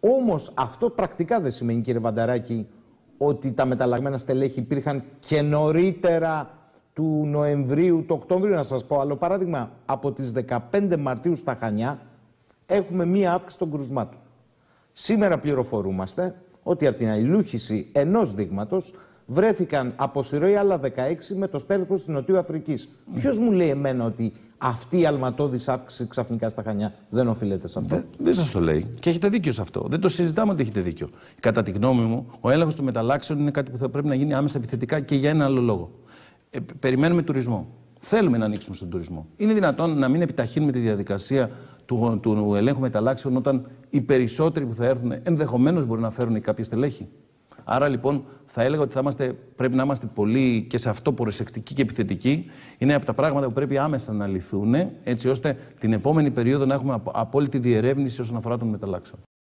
Όμως αυτό πρακτικά δεν σημαίνει, κύριε Βανταράκη, ότι τα μεταλλαγμένα στελέχη υπήρχαν και νωρίτερα του Νοεμβρίου, του Οκτώβριου, να σας πω άλλο παράδειγμα. Από τις 15 Μαρτίου στα Χανιά έχουμε μία αύξηση των κρουσμάτων. Σήμερα πληροφορούμαστε ότι από την αλληλούχηση ενός δείγματος βρέθηκαν από οι άλλα 16 με το στέλεχο της Νοτιού Αφρικής. Ποιος μου λέει εμένα ότι αυτή η αλματώδης αύξηση ξαφνικά στα χανιά δεν οφείλεται σε αυτό. Δεν, δεν σας το λέει. Και έχετε δίκιο σε αυτό. Δεν το συζητάμε ότι έχετε δίκιο. Κατά τη γνώμη μου, ο έλεγχος των μεταλλάξεων είναι κάτι που θα πρέπει να γίνει άμεσα επιθετικά και για ένα άλλο λόγο. Ε, περιμένουμε τουρισμό. Θέλουμε να ανοίξουμε στον τουρισμό. Είναι δυνατόν να μην επιταχύνουμε τη διαδικασία του, του ελέγχου μεταλλάξεων όταν οι περισσότεροι που θα έρθουν ενδεχομένως μπορεί να φέρουν κάποια στελέχη. Άρα λοιπόν θα έλεγα ότι θα πρέπει να είμαστε πολύ και σε αυτό προσεκτικοί και επιθετικοί. Είναι από τα πράγματα που πρέπει άμεσα να λυθούν, έτσι ώστε την επόμενη περίοδο να έχουμε απόλυτη διερεύνηση όσον αφορά τον μεταλλάξεων.